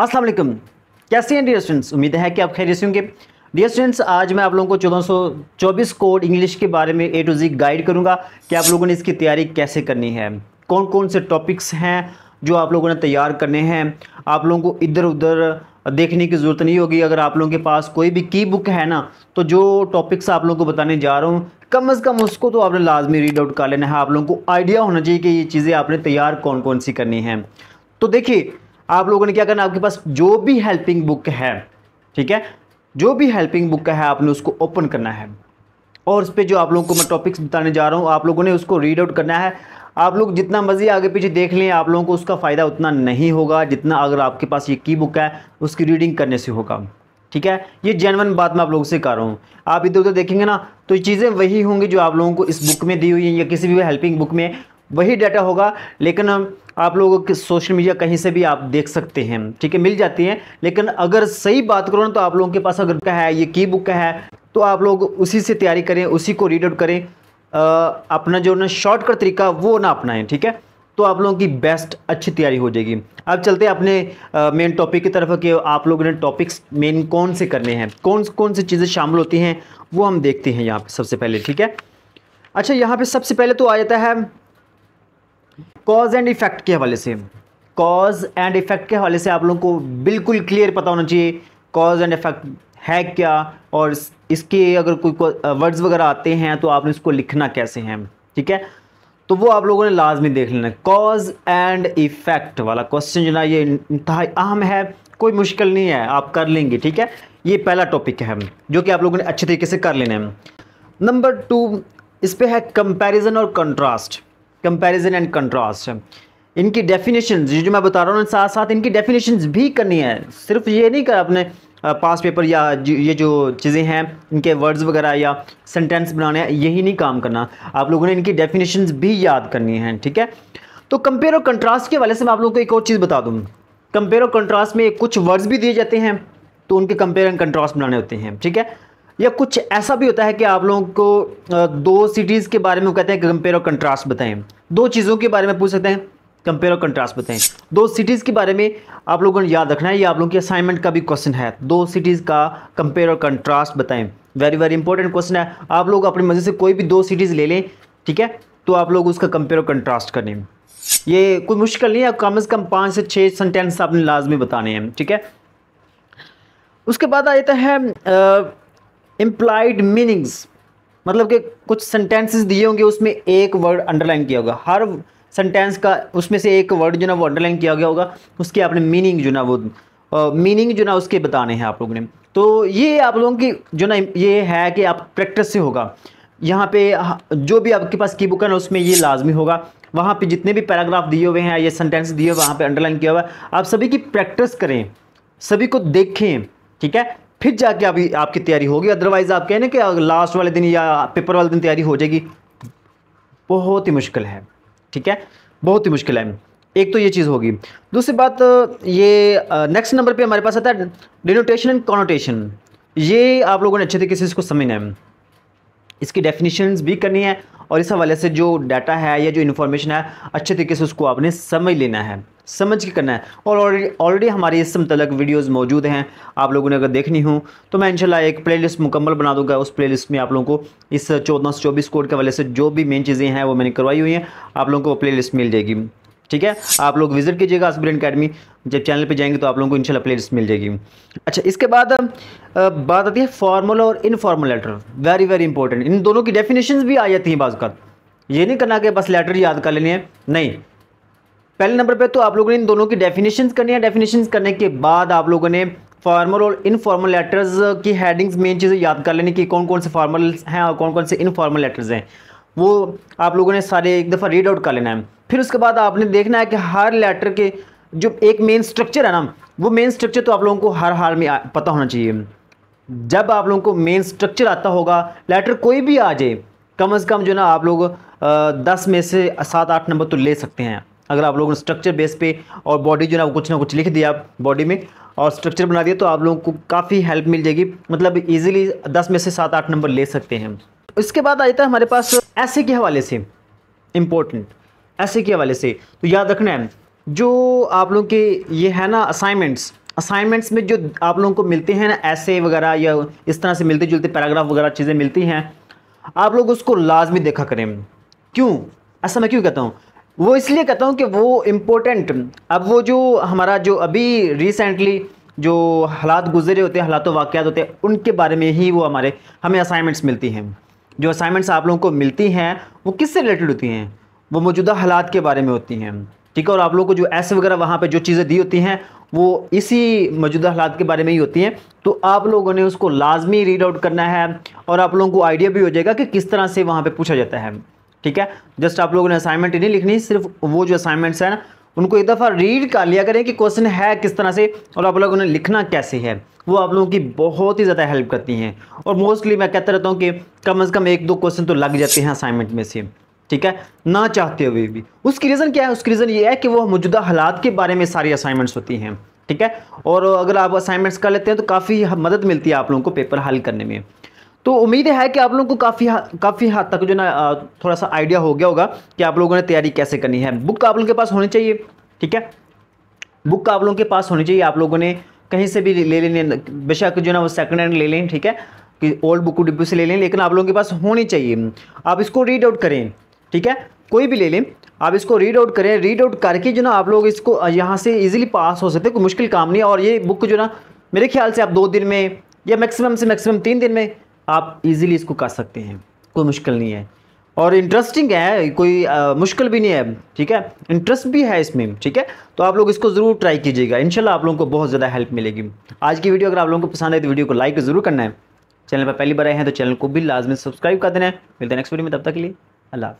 असलम कैसे हैं dear students उम्मीद है कि आप खैरियत होंगे डियर स्टूडेंट्स आज मैं आप लोगों को चौदह चौबीस कोड इंग्लिश के बारे में ए टू जी गाइड करूंगा कि आप लोगों ने इसकी तैयारी कैसे करनी है कौन कौन से टॉपिक्स हैं जो आप लोगों ने तैयार करने हैं आप लोगों को इधर उधर देखने की ज़रूरत नहीं होगी अगर आप लोगों के पास कोई भी की बुक है ना तो जो टॉपिक्स आप लोगों को बताने जा रहा हूँ कम अज़ कम उसको तो आपने लाजमी रीड आउट कर लेना है आप लोगों को आइडिया होना चाहिए कि ये चीज़ें आपने तैयार कौन कौन सी करनी है तो देखिए आप लोगों ने क्या करना आपके पास जो भी हेल्पिंग बुक है ठीक है जो भी हेल्पिंग बुक है आपने उसको ओपन करना है और उस पर जो आप लोगों को मैं टॉपिक्स बताने जा रहा हूँ आप लोगों ने उसको रीड आउट करना है आप लोग जितना मर्जी आगे पीछे देख लें आप लोगों को उसका फ़ायदा उतना नहीं होगा जितना अगर आपके पास ये की बुक है उसकी रीडिंग करने से होगा ठीक है ये जेनवन बात मैं आप लोगों से कर रहा हूँ आप इधर उधर देखेंगे ना तो चीज़ें वही होंगी जो आप लोगों को इस बुक में दी हुई है या किसी भी हेल्पिंग बुक में वही डाटा होगा लेकिन आप लोगों के सोशल मीडिया कहीं से भी आप देख सकते हैं ठीक है मिल जाती हैं लेकिन अगर सही बात करो ना तो आप लोगों के पास अगर का है ये की बुक का है तो आप लोग उसी से तैयारी करें उसी को रीड आउट करें आ, अपना जो ना शॉर्टकट तरीका वो ना अपनाएं ठीक है तो आप लोगों की बेस्ट अच्छी तैयारी हो जाएगी अब चलते हैं अपने मेन टॉपिक की तरफ कि आप लोगों ने टॉपिक्स मेन कौन से करने हैं कौन कौन सी चीज़ें शामिल होती हैं वो हम देखते हैं यहाँ पे सबसे पहले ठीक है अच्छा यहाँ पे सबसे पहले तो आ जाता है कॉज एंड इफेक्ट के हवाले से कॉज एंड इफेक्ट के हवाले से आप लोगों को बिल्कुल क्लियर पता होना चाहिए कॉज एंड इफेक्ट है क्या और इसके अगर कोई वर्ड्स वगैरह आते हैं तो आपने इसको लिखना कैसे हैं ठीक है तो वो आप लोगों ने लाजमी देख लेना है कॉज एंड इफ़ेक्ट वाला क्वेश्चन जो ना ये इंतहा अहम है कोई मुश्किल नहीं है आप कर लेंगे ठीक है ये पहला टॉपिक है जो कि आप लोगों ने अच्छे तरीके से कर लेना है नंबर टू इस पर है कंपेरिजन और कंट्रास्ट कंपैरिजन एंड कंट्रास्ट इनकी डेफिनेशन ये जो मैं बता रहा हूँ साथ साथ इनकी डेफिनेशन भी करनी है सिर्फ ये नहीं कर अपने पास पेपर या ये जो चीज़ें हैं इनके वर्ड्स वगैरह या सेंटेंस बनाने हैं यही नहीं काम करना आप लोगों ने इनकी डेफिनेशन भी याद करनी है ठीक है तो कंपेयर और कंट्रास्ट के वाले से मैं आप लोगों को एक और चीज़ बता दूँ कंपेयर और कंट्रास्ट में कुछ वर्ड्स भी दिए जाते हैं तो उनके कंपेयर एंड कंट्रास्ट बनाने होते हैं ठीक है या कुछ ऐसा भी होता है कि आप लोगों को दो सिटीज़ के बारे में कहते हैं कंपेयर और कंट्रास्ट बताएं दो चीज़ों के बारे में पूछ सकते हैं कंपेयर और कंट्रास्ट बताएं दो सिटीज़ के बारे में आप लोगों को याद रखना है ये आप लोगों की असाइनमेंट का भी क्वेश्चन है दो सिटीज़ का कंपेयर और कंट्रास्ट बताएं वेरी वेरी इंपॉर्टेंट क्वेश्चन है आप लोग अपनी मर्जी से कोई भी दो सिटीज़ ले लें ठीक है तो आप लोग उसका कंपेयर और कंट्रास्ट करने ये कोई मुश्किल नहीं है कम अज़ कम पाँच से छः सेंटेंस आपने लाजमी बताने हैं ठीक है उसके बाद आ जाता है इम्प्लाइड मीनिंग्स मतलब कि कुछ सेंटेंसेस दिए होंगे उसमें एक वर्ड अंडरलाइन किया होगा हर सेंटेंस का उसमें से एक वर्ड जो ना वो अंडरलाइन किया गया होगा उसकी आपने मीनिंग जो ना वो मीनिंग जो ना उसके बताने हैं आप लोगों ने तो ये आप लोगों की जो ना ये है कि आप प्रैक्टिस से होगा यहाँ पे जो भी आपके पास की बुक है ना उसमें ये लाजमी होगा वहाँ पे जितने भी पैराग्राफ दिए हुए हैं ये सेंटेंस दिए हुए वहाँ पे अंडरलाइन किया हुआ है आप सभी की प्रैक्टिस करें सभी को देखें ठीक है फिर जाके अभी आपकी तैयारी होगी अदरवाइज़ आप कहें के कि लास्ट वाले दिन या पेपर वाले दिन तैयारी हो जाएगी बहुत ही मुश्किल है ठीक है बहुत ही मुश्किल है एक तो ये चीज़ होगी दूसरी बात ये नेक्स्ट नंबर पे हमारे पास आता है डिनोटेशन एंड कॉनोटेशन ये आप लोगों ने अच्छे तरीके से इसको समझना है इसकी डेफिनेशंस भी करनी है और इस हवाले से जो डाटा है या जो इन्फॉर्मेशन है अच्छे तरीके से उसको आपने समझ लेना है समझ के करना है और ऑलरेडी हमारी इस मतलब वीडियोस मौजूद हैं आप लोगों ने अगर देखनी हो तो मैं इंशाल्लाह एक प्लेलिस्ट मुकम्मल बना दूंगा उस प्लेलिस्ट में आप लोगों को इस चौदह सौ चौबीस कोड के वाले से जो भी मेन चीज़ें हैं वो मैंने करवाई हुई हैं आप लोगों को प्ले मिल जाएगी ठीक है आप लोग विजिट कीजिएगा असब्रेन अकेडमी जब चैनल पर जाएंगे तो आप लोगों को प्ले लिस्ट मिल जाएगी अच्छा इसके बाद बात आती है फॉर्मल और informal letter very very important इन दोनों की डेफिनेशन भी आ जाती हैं बाज ये नहीं करना कि बस लेटर याद कर लेने हैं नहीं पहले नंबर पे तो आप लोगों ने इन दोनों की डेफिनेशंस करनी है डेफिनेशंस करने के बाद आप लोगों ने फॉर्मल और इनफॉर्मल लेटर्स की हेडिंग्स मेन चीज़ें याद कर लेनी कि कौन कौन से फॉर्मल हैं और कौन कौन से इनफॉर्मल लेटर्स हैं वो आप लोगों ने सारे एक दफ़ा रीड आउट कर लेना है फिर उसके बाद आपने देखना है कि हर लेटर के जो एक मेन स्ट्रक्चर है ना वो मेन स्ट्रक्चर तो आप लोगों को हर हाल में पता होना चाहिए जब आप लोगों को मेन स्ट्रक्चर आता होगा लेटर कोई भी आ जाए कम अज़ कम जो ना आप लोग दस में से सात आठ नंबर तो ले सकते हैं अगर आप लोगों ने स्ट्रक्चर बेस पे और बॉडी जो है ना कुछ ना कुछ लिख दिया आप बॉडी में और स्ट्रक्चर बना दिया तो आप लोगों को काफ़ी हेल्प मिल जाएगी मतलब इजीली दस में से सात आठ नंबर ले सकते हैं तो इसके बाद आ जाता है हमारे पास ऐसे के हवाले से इम्पोर्टेंट ऐसे के हवाले से तो याद रखना है जो आप लोगों के ये है ना असाइनमेंट्स असाइनमेंट्स में जो आप लोगों को मिलते हैं ना ऐसे वगैरह या इस तरह से मिलते जुलते पैराग्राफ वगैरह चीज़ें मिलती हैं आप लोग उसको लाजमी देखा करें क्यों ऐसा मैं क्यों कहता हूँ वो इसलिए कहता हूँ कि वो इम्पोर्टेंट अब वो जो हमारा जो अभी रिसेंटली जो हालात गुजरे होते हैं हालात वाक़ होते हैं उनके बारे में ही वो हमारे हमें असाइनमेंट्स मिलती हैं जो असाइनमेंट्स आप लोगों को मिलती हैं वो किससे रिलेटेड होती हैं वो मौजूदा हालात के बारे में होती हैं ठीक है और आप लोगों को जो ऐसे वगैरह वहाँ पर जो चीज़ें दी होती हैं वो इसी मौजूदा हालात के बारे में ही होती हैं तो आप लोगों ने उसको लाजमी रीड आउट करना है और आप लोगों को आइडिया भी हो जाएगा कि किस तरह से वहाँ पर पूछा जाता है ठीक है जस्ट आप लोगों ने असाइनमेंट नहीं लिखनी सिर्फ वो जो असाइनमेंट्स हैं उनको एक दफ़ा रीड कर लिया करें कि क्वेश्चन है किस तरह से और आप लोगों ने लिखना कैसे है वो आप लोगों की बहुत ही ज़्यादा हेल्प करती हैं और मोस्टली मैं कहता रहता हूँ कि कम अज कम एक दो क्वेश्चन तो लग जाते हैं असाइनमेंट में से ठीक है ना चाहते हुए भी उसकी रीज़न क्या है उसकी रीज़न ये है कि वो मौजूदा हालात के बारे में सारी असाइनमेंट्स होती हैं ठीक है और अगर आप असाइनमेंट्स कर लेते हैं तो काफ़ी मदद मिलती है आप लोगों को पेपर हल करने में तो उम्मीद है कि आप लोगों को काफ़ी हा, काफ़ी हद हाँ तक जो ना थोड़ा सा आइडिया हो गया होगा कि आप लोगों ने तैयारी कैसे करनी है बुक आप लोगों के पास होनी चाहिए ठीक है बुक आप लोगों के पास होनी चाहिए आप लोगों ने कहीं से भी ले लेने बेशक जो ना वो सेकंड हैंड ले लें ठीक है कि ओल्ड बुक डिब्बू से ले लें लेकिन आप लोगों के पास होनी चाहिए आप इसको रीड आउट करें ठीक है कोई भी ले लें आप इसको रीड आउट करें रीड आउट करके जो ना आप लोग इसको यहाँ से इजीली पास हो सकते कोई मुश्किल काम नहीं है और ये बुक जो ना मेरे ख्याल से आप दो दिन में या मैक्सिमम से मैक्सिमम तीन दिन में आप इजीली इसको कर सकते हैं कोई मुश्किल नहीं है और इंटरेस्टिंग है कोई आ, मुश्किल भी नहीं है ठीक है इंटरेस्ट भी है इसमें ठीक है तो आप लोग इसको ज़रूर ट्राई कीजिएगा इनशाला आप लोगों को बहुत ज़्यादा हेल्प मिलेगी आज की वीडियो अगर आप लोगों को पसंद आए तो वीडियो को लाइक ज़रूर करना है चैनल पर पहली बार आए हैं तो चैनल को भी लाजमी सब्सक्राइब कर देना है मिलते हैं नेक्स्ट वीडियो में तब तक के लिए अल्लाह